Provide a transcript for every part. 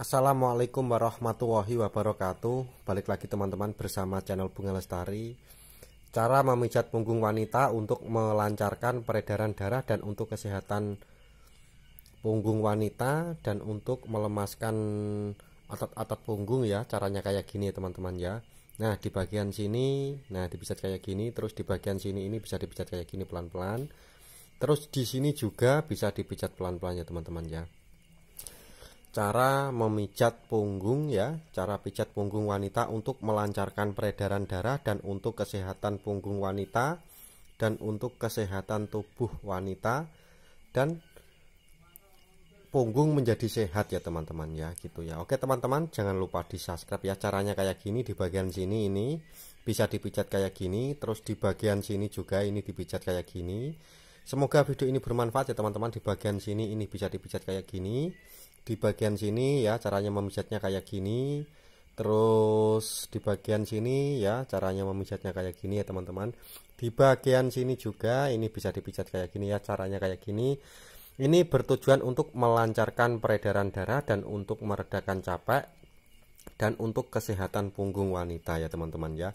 Assalamualaikum warahmatullahi wabarakatuh Balik lagi teman-teman bersama channel Bunga Lestari Cara memijat punggung wanita untuk melancarkan peredaran darah dan untuk kesehatan punggung wanita Dan untuk melemaskan otot-otot punggung ya Caranya kayak gini ya teman-teman ya Nah di bagian sini, nah dipijat kayak gini Terus di bagian sini ini bisa dipijat kayak gini pelan-pelan Terus di sini juga bisa dipijat pelan-pelan ya teman-teman ya cara memijat punggung ya, cara pijat punggung wanita untuk melancarkan peredaran darah dan untuk kesehatan punggung wanita dan untuk kesehatan tubuh wanita dan punggung menjadi sehat ya teman-teman ya gitu ya. Oke teman-teman jangan lupa di subscribe ya caranya kayak gini di bagian sini ini bisa dipijat kayak gini terus di bagian sini juga ini dipijat kayak gini. Semoga video ini bermanfaat ya teman-teman di bagian sini ini bisa dipijat kayak gini di bagian sini ya caranya memijatnya kayak gini terus di bagian sini ya caranya memijatnya kayak gini ya teman-teman di bagian sini juga ini bisa dipijat kayak gini ya caranya kayak gini ini bertujuan untuk melancarkan peredaran darah dan untuk meredakan capek dan untuk kesehatan punggung wanita ya teman-teman ya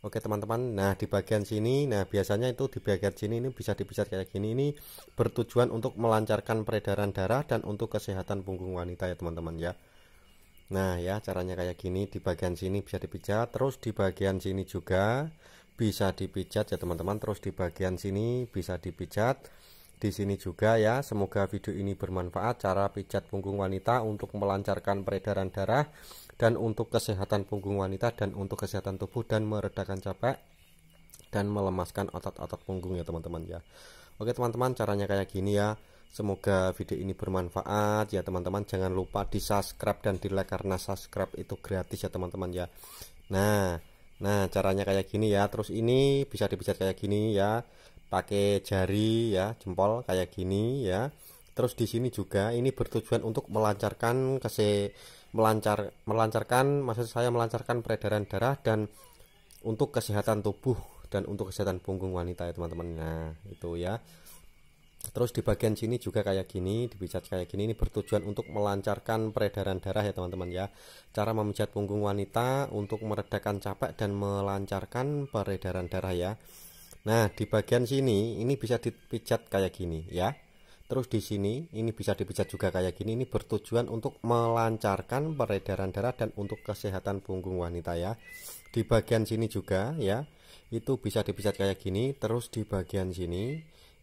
Oke teman-teman, nah di bagian sini, nah biasanya itu di bagian sini ini bisa dipisah kayak gini ini bertujuan untuk melancarkan peredaran darah dan untuk kesehatan punggung wanita ya teman-teman ya. Nah ya caranya kayak gini di bagian sini bisa dipijat, terus di bagian sini juga bisa dipijat ya teman-teman, terus di bagian sini bisa dipijat di sini juga ya. Semoga video ini bermanfaat cara pijat punggung wanita untuk melancarkan peredaran darah dan untuk kesehatan punggung wanita dan untuk kesehatan tubuh dan meredakan capek dan melemaskan otot-otot punggung ya teman-teman ya. Oke teman-teman caranya kayak gini ya. Semoga video ini bermanfaat ya teman-teman Jangan lupa di subscribe dan di like karena subscribe itu gratis ya teman-teman ya Nah Nah, caranya kayak gini ya. Terus ini bisa dipijat kayak gini ya. Pakai jari ya, jempol kayak gini ya. Terus di sini juga ini bertujuan untuk melancarkan kese melancar melancarkan maksud saya melancarkan peredaran darah dan untuk kesehatan tubuh dan untuk kesehatan punggung wanita ya teman-teman. Nah, itu ya. Terus di bagian sini juga kayak gini, dipijat kayak gini ini bertujuan untuk melancarkan peredaran darah ya teman-teman ya. Cara memijat punggung wanita untuk meredakan capek dan melancarkan peredaran darah ya. Nah, di bagian sini ini bisa dipijat kayak gini ya. Terus di sini ini bisa dipijat juga kayak gini ini bertujuan untuk melancarkan peredaran darah dan untuk kesehatan punggung wanita ya. Di bagian sini juga ya. Itu bisa dipijat kayak gini, terus di bagian sini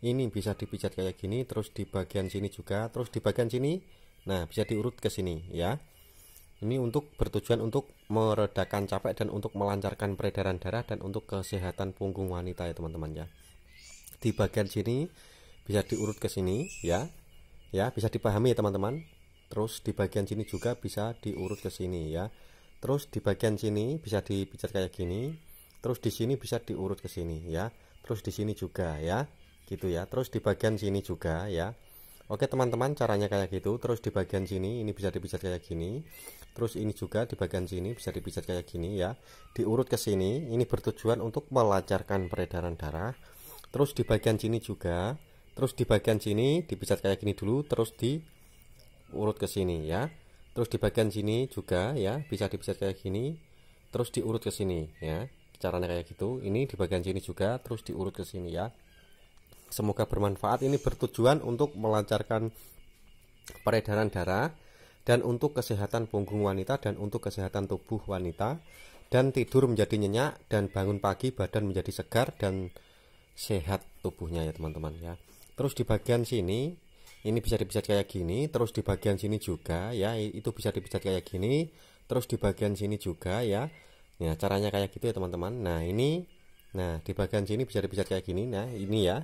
ini bisa dipijat kayak gini terus di bagian sini juga terus di bagian sini nah bisa diurut ke sini ya ini untuk bertujuan untuk meredakan capek dan untuk melancarkan peredaran darah dan untuk kesehatan punggung wanita ya teman-teman ya di bagian sini bisa diurut ke sini ya ya bisa dipahami ya teman-teman terus di bagian sini juga bisa diurut ke sini ya terus di bagian sini bisa dipijat kayak gini terus di sini bisa diurut ke sini ya terus di sini juga ya gitu ya terus di bagian sini juga ya Oke teman-teman caranya kayak gitu terus di bagian sini ini bisa dipijat kayak gini terus ini juga di bagian sini bisa dipijat kayak gini ya diurut ke sini ini bertujuan untuk melancarkan peredaran darah terus di bagian sini juga terus di bagian sini dipijat kayak gini dulu terus di urut ke sini ya terus di bagian sini juga ya bisa dipijat kayak gini terus diurut ke sini ya caranya kayak gitu ini di bagian sini juga terus diurut ke sini ya Semoga bermanfaat. Ini bertujuan untuk melancarkan peredaran darah dan untuk kesehatan punggung wanita dan untuk kesehatan tubuh wanita dan tidur menjadi nyenyak dan bangun pagi badan menjadi segar dan sehat tubuhnya ya teman-teman ya. Terus di bagian sini ini bisa dipijat kayak gini, terus di bagian sini juga ya itu bisa dipijat kayak gini, terus di bagian sini juga ya. ya caranya kayak gitu ya teman-teman. Nah, ini nah di bagian sini bisa dipijat kayak gini. Nah, ini ya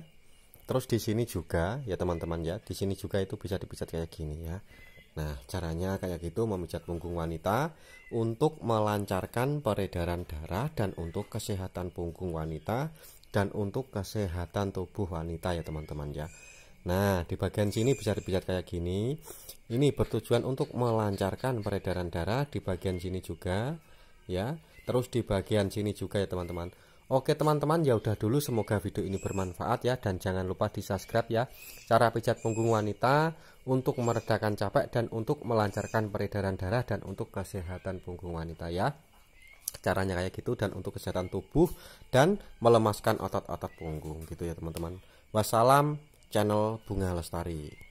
terus di sini juga ya teman-teman ya di sini juga itu bisa dipijat kayak gini ya Nah, caranya kayak gitu memijat punggung wanita untuk melancarkan peredaran darah dan untuk kesehatan punggung wanita dan untuk kesehatan tubuh wanita ya teman-teman ya. Nah, di bagian sini bisa dipijat kayak gini. Ini bertujuan untuk melancarkan peredaran darah di bagian sini juga ya. Terus di bagian sini juga ya teman-teman Oke teman-teman ya udah dulu semoga video ini bermanfaat ya dan jangan lupa di subscribe ya cara pijat punggung wanita untuk meredakan capek dan untuk melancarkan peredaran darah dan untuk kesehatan punggung wanita ya caranya kayak gitu dan untuk kesehatan tubuh dan melemaskan otot-otot punggung gitu ya teman-teman wassalam channel Bunga Lestari